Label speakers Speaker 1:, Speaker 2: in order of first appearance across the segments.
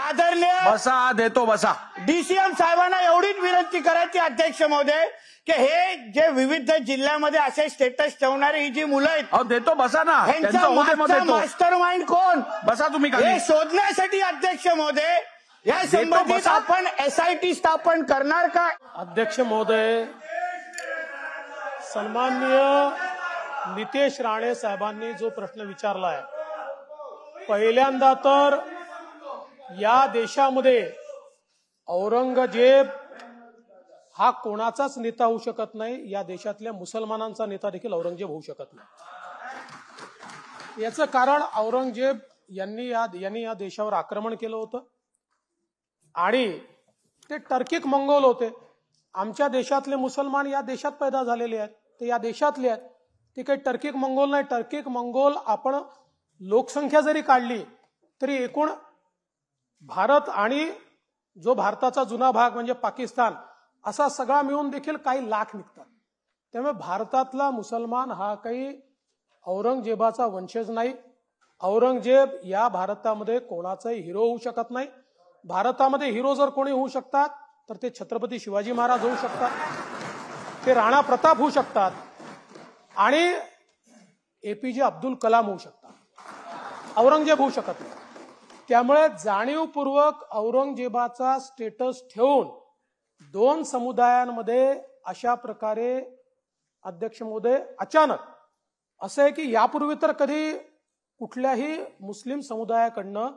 Speaker 1: आदरणीय बसा देतो बसा डीसीएम साहेबांना एवढीच विनंती करायची अध्यक्ष महोदय की हे जे विविध जिल्ह्यामध्ये असे स्टेटस ठेवणारी ही जी मुलं आहेत देतो बसा ना मास्टर माइंड कोण बसा तुम्ही शोधण्यासाठी अध्यक्ष महोदय या संबंधित आपण एसआयटी स्थापन करणार का अध्यक्ष महोदय सन्माननीय नितेश राणे साहेबांनी जो प्रश्न विचारला आहे पहिल्यांदा तर या देशामध्ये औरंगजेब हा कोणाचाच नेता होऊ शकत नाही या देशातल्या मुसलमानांचा नेता देखील औरंगजेब होऊ शकत नाही याचं कारण औरंगजेब यांनी या यांनी या देशावर आक्रमण केलं होतं आणि ते टर्किक मंगोल होते आमच्या देशातले मुसलमान या देशात पैदा झालेले आहेत ते या देशातले आहेत ते काही टर्किक मंगोल नाही टर्किक मंगोल आपण लोकसंख्या जरी काढली तरी एकूण भारत आणि जो भारताचा जुना भाग म्हणजे पाकिस्तान असा सगळा मिळून देखील काही लाख निघतात त्यामुळे भारतातला मुसलमान हा काही औरंगजेबाचा वंशज नाही औरंगजेब या भारतामध्ये कोणाचाही हिरो होऊ शकत नाही भारतामध्ये हिरो जर कोणी होऊ शकतात तर ते छत्रपती शिवाजी महाराज होऊ शकतात ते राणा प्रताप होऊ शकतात आणि एपीजे अब्दुल कलाम होऊ शकतात औरंगजेब होऊ शकत नाही त्यामुळे जाणीवपूर्वक औरंगजेबाचा स्टेटस ठेवून दोन समुदायांमध्ये अशा प्रकारे अध्यक्ष मोदय अचानक असं आहे की यापूर्वी तर कधी कुठल्याही मुस्लिम समुदायाकडनं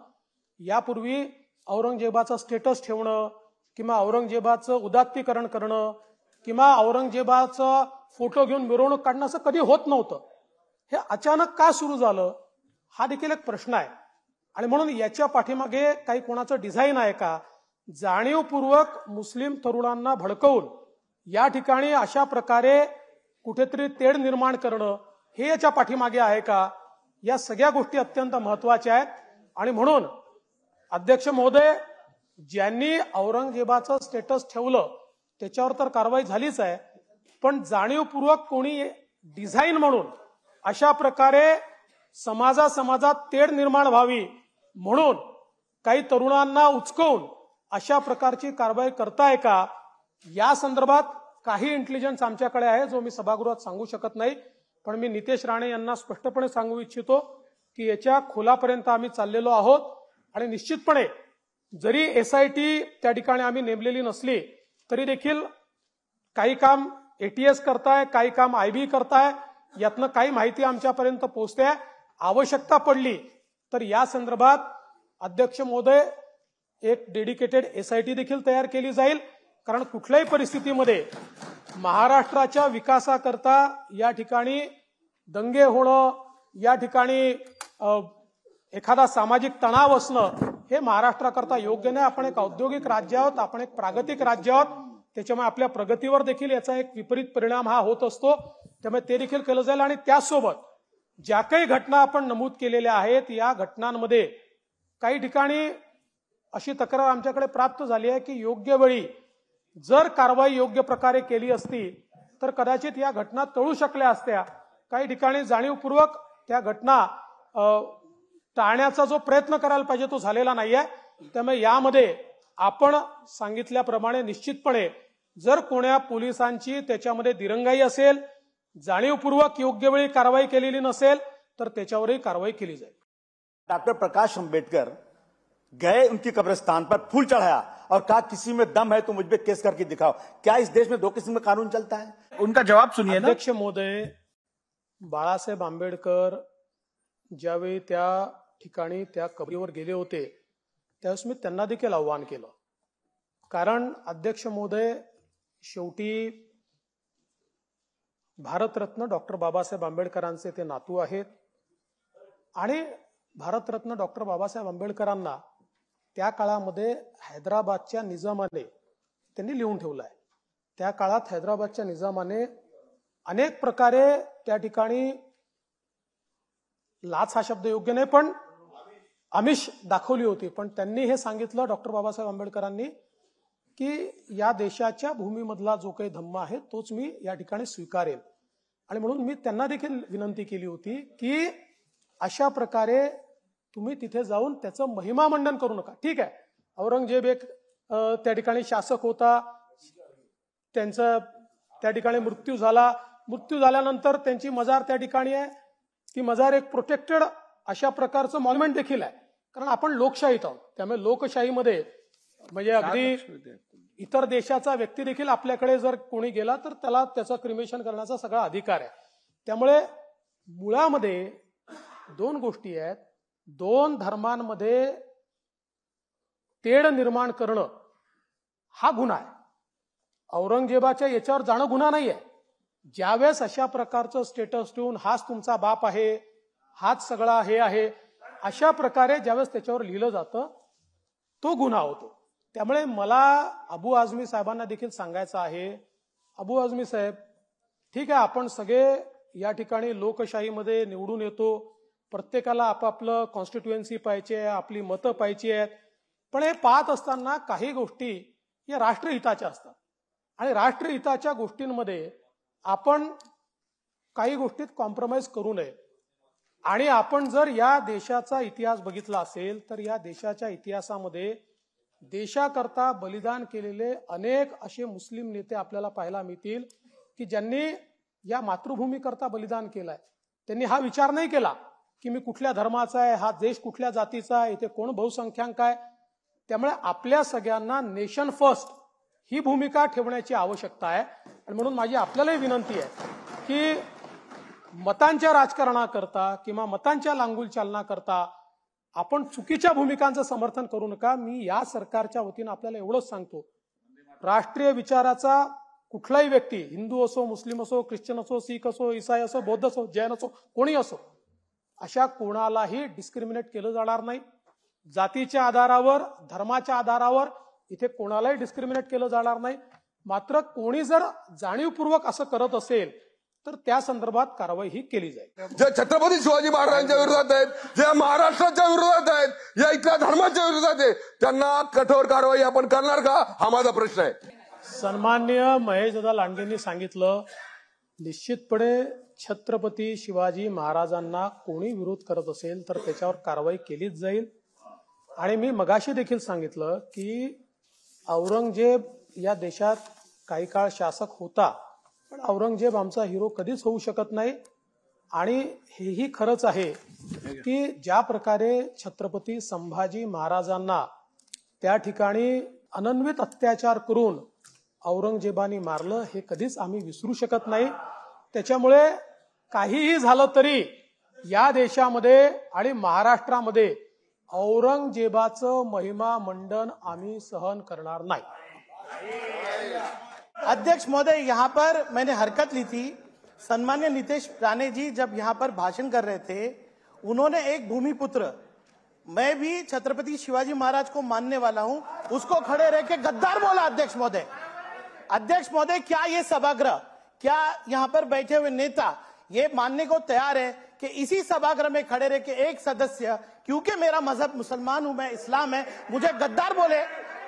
Speaker 1: यापूर्वी औरंगजेबाचा स्टेटस ठेवणं किंवा औरंगजेबाचं उदात्तीकरण करणं किंवा औरंगजेबाचा फोटो घेऊन मिरवणूक काढणं असं कधी होत नव्हतं हे अचानक का सुरू झालं हा देखील एक प्रश्न आहे आणि म्हणून याच्या पाठीमागे काही कोणाचं डिझाईन आहे का जाणीवपूर्वक मुस्लिम तरुणांना भडकवून या ठिकाणी अशा प्रकारे कुठेतरी तेढ निर्माण करणं हे याच्या पाठीमागे आहे का या सगळ्या गोष्टी अत्यंत महत्वाच्या आहेत आणि म्हणून अध्यक्ष महोदय ज्यांनी औरंगजेबाचं स्टेटस ठेवलं त्याच्यावर तर कारवाई झालीच आहे पण जाणीवपूर्वक कोणी डिझाईन म्हणून अशा प्रकारे समाजा समाजात तेढ निर्माण व्हावी म्हणून काही तरुणांना उचकवून अशा प्रकारची कारवाई करताय का या संदर्भात काही इंटेलिजन्स आमच्याकडे आहे जो मी सभागृहात सांगू शकत नाही पण मी नितेश राणे यांना स्पष्टपणे सांगू इच्छितो की याच्या खोलापर्यंत आम्ही चाललेलो आहोत आणि निश्चितपणे जरी एसआयटी त्या ठिकाणी आम्ही नेमलेली नसली तरी देखील काही काम एटीएस करताय काही काम आयबी करताय यातनं काही माहिती आमच्यापर्यंत पोहोचते आवश्यकता पडली तर या संदर्भात अध्यक्ष महोदय एक डेडिकेटेड एसआयटी देखील तयार केली जाईल कारण कुठल्याही परिस्थितीमध्ये महाराष्ट्राच्या विकासाकरता या ठिकाणी दंगे होणं या ठिकाणी एखादा सामाजिक तणाव असणं हे महाराष्ट्राकरता योग्य नाही आपण एक औद्योगिक राज्य आहोत आपण एक प्रागतिक राज्य आहोत त्याच्यामुळे आपल्या प्रगतीवर देखील याचा एक विपरीत परिणाम हा होत असतो त्यामुळे ते देखील केलं जाईल आणि त्याचसोबत ज्या काही घटना आपण नमूद केलेल्या आहेत या घटनांमध्ये काही ठिकाणी अशी तक्रार आमच्याकडे प्राप्त झाली आहे की योग्य वेळी जर कारवाई योग्य प्रकारे केली असती तर कदाचित या घटना टळू शकल्या असत्या काही ठिकाणी जाणीवपूर्वक त्या घटना टाळण्याचा जो प्रयत्न करायला पाहिजे तो झालेला नाहीये त्यामुळे यामध्ये आपण सांगितल्याप्रमाणे निश्चितपणे जर कोण्या पोलिसांची त्याच्यामध्ये दिरंगाई असेल जाणीवपूर्वक योग्य वेळी कारवाई केलेली नसेल तर त्याच्यावरही कारवाई केली जाईल डॉक्टर प्रकाश आंबेडकर गए उनकी कब्रस्तान पर फूल चढ़ाया और कहा किसी में दम है तो मुझ केस करके दिखाओ क्या इस देश में दो किस्म का कानून चलता है उनका जवाब सुनिए अध्यक्ष महोदय बाळासाहेब आंबेडकर ज्यावेळी त्या ठिकाणी त्या कबरीवर गेले होते त्यावेळेस मी त्यांना देखील आव्हान केलं कारण अध्यक्ष महोदय शेवटी भारतरत्न डॉक्टर बाबासाहेब आंबेडकरांचे ते नातू आहेत आणि भारतरत्न डॉक्टर बाबासाहेब आंबेडकरांना त्या काळामध्ये हैदराबादच्या निजामाने त्यांनी लिहून ठेवलं आहे त्या काळात हैदराबादच्या निजामाने अनेक प्रकारे त्या ठिकाणी लाच हा शब्द योग्य नाही पण आमिष दाखवली होती पण त्यांनी हे सांगितलं डॉक्टर बाबासाहेब आंबेडकरांनी की या देशाच्या भूमीमधला जो काही धम्म आहे तोच मी या ठिकाणी स्वीकारेल आणि म्हणून मी त्यांना देखील विनंती केली होती की अशा प्रकारे तुम्ही तिथे जाऊन त्याचं महिमा मंडन करू नका ठीक आहे औरंगजेब एक त्या ठिकाणी शासक होता त्यांचा त्या ठिकाणी मृत्यू झाला मृत्यू झाल्यानंतर त्यांची मजार त्या ठिकाणी आहे ती मजार एक प्रोटेक्टेड अशा प्रकारचं मॉन्युमेंट देखील आहे कारण आपण लोकशाहीत आहोत त्यामुळे लोकशाहीमध्ये म्हणजे अगदी इतर देशाचा व्यक्ती देखील आपल्याकडे जर कोणी गेला तर त्याला त्याचं क्रिमेशन करण्याचा सगळा अधिकार आहे त्यामुळे मुळामध्ये दोन गोष्टी आहेत दोन धर्मांमध्ये तेढ निर्माण करणं हा गुन्हा आहे औरंगजेबाच्या याच्यावर जाणं गुन्हा नाही आहे ज्यावेळेस अशा प्रकारचं स्टेटस ठेवून हाच तुमचा बाप आहे हाच सगळा हे आहे अशा प्रकारे ज्यावेळेस त्याच्यावर लिहिलं जातं तो गुन्हा होतो त्यामुळे मला अबू आझमी साहेबांना देखील सांगायचं आहे अबू आझमी साहेब ठीक आहे आपण सगळे या ठिकाणी लोकशाहीमध्ये निवडून येतो प्रत्येकाला आपापलं कॉन्स्टिट्युएन्सी पाहिजे आपली मतं पाहिजे आहेत पण हे पाहत असताना काही गोष्टी या राष्ट्रहिताच्या असतात आणि राष्ट्रहिताच्या गोष्टींमध्ये आपण काही गोष्टीत कॉम्प्रोमाइज करू नये आणि आपण जर या देशाचा इतिहास बघितला असेल तर या देशाच्या इतिहासामध्ये देशाकरता बलिदान केलेले अनेक असे मुस्लिम नेते आपल्याला पाहायला मिळतील की ज्यांनी या मातृभूमीकरता बलिदान केलंय त्यांनी हा विचार नाही केला की मी कुठल्या धर्माचा आहे हा देश कुठल्या जातीचा आहे इथे कोण बहुसंख्याक आहे त्यामुळे आपल्या सगळ्यांना नेशन फर्स्ट ही भूमिका ठेवण्याची आवश्यकता आहे आणि म्हणून माझी आपल्यालाही विनंती आहे की मतांच्या राजकारणाकरता किंवा मतांच्या लांगुल चालना करता आपण चुकीच्या भूमिकांचं समर्थन करू नका मी या सरकारच्या वतीनं आपल्याला एवढंच सांगतो राष्ट्रीय विचाराचा कुठलाही व्यक्ती हिंदू असो मुस्लिम असो ख्रिश्चन असो सीख असो इसाई असो बौद्ध असो जैन असो कोणी असो अशा कोणालाही डिस्क्रिमिनेट केलं जाणार नाही जातीच्या आधारावर धर्माच्या आधारावर इथे कोणालाही डिस्क्रिमिनेट केलं जाणार नाही मात्र कोणी जर जाणीवपूर्वक असं करत असेल तर त्या संदर्भात कारवाई ही केली जाईल ज्या छत्रपती शिवाजी महाराजांच्या विरोधात आहेत ज्या महाराष्ट्राच्या विरोधात आहेत या इथल्या धर्माच्या विरोधात आहेत त्यांना कठोर कारवाई आपण करणार का हा माझा प्रश्न आहे सन्मान्य महेश दादा लांडेंनी सांगितलं निश्चितपणे छत्रपती शिवाजी महाराजांना कोणी विरोध करत असेल तर त्याच्यावर कारवाई केलीच जाईल आणि मी मगाशी देखील सांगितलं की औरंगजेब या देशात काही काळ शासक होता पण औरंगजेब आमचा हिरो कधीच होऊ शकत नाही आणि हेही खरंच आहे की ज्या प्रकारे छत्रपती संभाजी महाराजांना त्या ठिकाणी अनन्वित अत्याचार करून औरंगजेबाने मारलं हे कधीच आम्ही विसरू शकत नाही त्याच्यामुळे काहीही झालं तरी या देशामध्ये आणि महाराष्ट्रामध्ये औरंगजेबाचं महिमा मंडन आम्ही सहन करणार नाही अध्यक्ष महोदय यहाँ पर मैंने हरकत ली थी सम्मान्य नीतिश राणे जी जब यहाँ पर भाषण कर रहे थे उन्होंने एक भूमिपुत्र मैं भी छत्रपति शिवाजी महाराज को मानने वाला हूँ उसको खड़े रह के गद्दार बोला अध्यक्ष महोदय अध्यक्ष महोदय क्या ये सभागृह क्या यहाँ पर बैठे हुए नेता ये मानने को तैयार है कि इसी सभागृह में खड़े रह के एक सदस्य क्योंकि मेरा मजहब मुसलमान हूं मैं इस्लाम है मुझे गद्दार बोले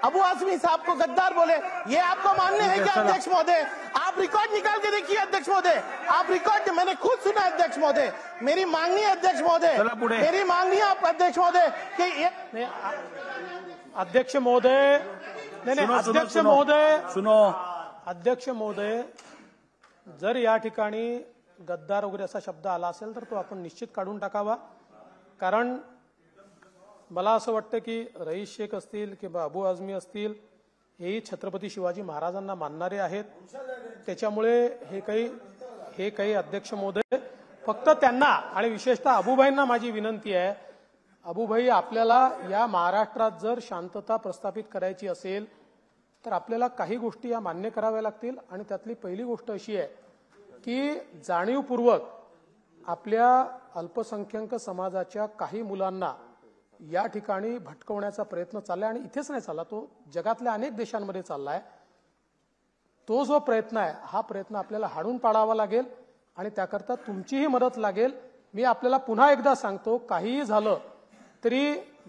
Speaker 1: अबू आसमी साहब को गद्दार बोले ये आपको मानने है क्या अध्यक्ष महोदय आप रिकॉर्ड निकाल के देखिए अध्यक्ष महोदय आप रिकॉर्ड मैंने खुद सुना अध्यक्ष महोदय मेरी मांगनी है अध्यक्ष महोदय मेरी मांगनी है आप अध्यक्ष महोदय कि अध्यक्ष महोदय नाही नाही अध्यक्ष महोदय सुनो अध्यक्ष महोदय जर या ठिकाणी गद्दार वगैरे असा शब्द आला असेल तर तो आपण निश्चित काढून टाकावा कारण मला असं वाटतं की रईस शेख असतील किंवा अबू आझमी असतील हे छत्रपती शिवाजी महाराजांना मानणारे आहेत त्याच्यामुळे हे काही हे काही अध्यक्ष मोदय फक्त त्यांना आणि विशेषतः अबूभाईंना माझी विनंती आहे अबूभाई आपल्याला या महाराष्ट्रात जर शांतता प्रस्थापित करायची असेल तर आपल्याला काही गोष्टी या मान्य कराव्या लागतील आणि त्यातली पहिली गोष्ट अशी आहे की जाणीवपूर्वक आपल्या अल्पसंख्याक समाजाच्या काही मुलांना या ठिकाणी भटकवण्याचा प्रयत्न चाललाय आणि इथेच नाही चालला तो जगातल्या अनेक देशांमध्ये चाललाय तो जो प्रयत्न आहे हा प्रयत्न आपल्याला हाडून पाडावा लागेल आणि त्याकरता तुमचीही मदत लागेल मी आपल्याला पुन्हा एकदा सांगतो काहीही झालं तरी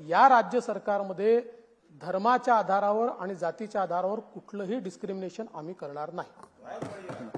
Speaker 1: या राज्य सरकारमध्ये धर्माच्या आधारावर आणि जातीच्या आधारावर कुठलंही डिस्क्रिमिनेशन आम्ही करणार नाही